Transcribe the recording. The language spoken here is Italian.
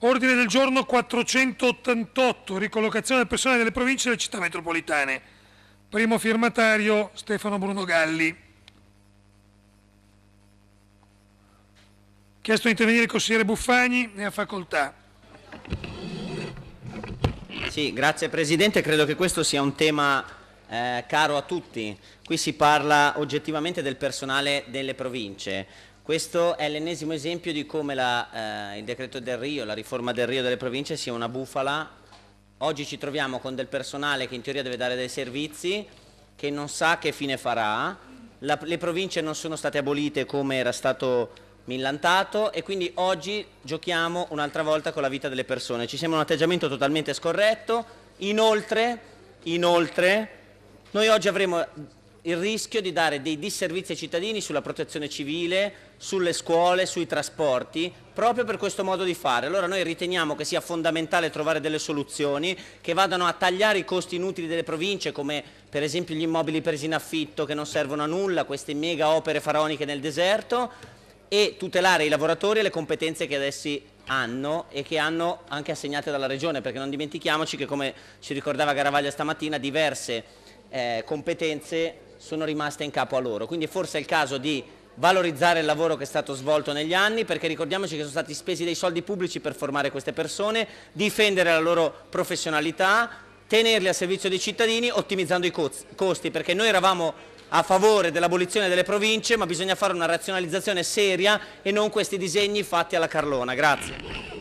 Ordine del giorno 488, ricollocazione del personale delle province e delle città metropolitane. Primo firmatario Stefano Bruno Galli. Chiesto di intervenire il consigliere Buffagni, ne ha facoltà. Sì, grazie Presidente, credo che questo sia un tema eh, caro a tutti. Qui si parla oggettivamente del personale delle province. Questo è l'ennesimo esempio di come la, eh, il decreto del Rio, la riforma del Rio delle province sia una bufala. Oggi ci troviamo con del personale che in teoria deve dare dei servizi, che non sa che fine farà, la, le province non sono state abolite come era stato millantato e quindi oggi giochiamo un'altra volta con la vita delle persone. Ci sembra un atteggiamento totalmente scorretto, inoltre, inoltre noi oggi avremo il rischio di dare dei disservizi ai cittadini sulla protezione civile, sulle scuole, sui trasporti, proprio per questo modo di fare. Allora noi riteniamo che sia fondamentale trovare delle soluzioni che vadano a tagliare i costi inutili delle province, come per esempio gli immobili presi in affitto che non servono a nulla, queste mega opere faraoniche nel deserto, e tutelare i lavoratori e le competenze che adesso hanno e che hanno anche assegnate dalla Regione, perché non dimentichiamoci che come ci ricordava Garavaglia stamattina diverse eh, competenze sono rimaste in capo a loro. Quindi forse è il caso di valorizzare il lavoro che è stato svolto negli anni, perché ricordiamoci che sono stati spesi dei soldi pubblici per formare queste persone, difendere la loro professionalità, tenerli a servizio dei cittadini ottimizzando i costi, perché noi eravamo a favore dell'abolizione delle province, ma bisogna fare una razionalizzazione seria e non questi disegni fatti alla Carlona. Grazie.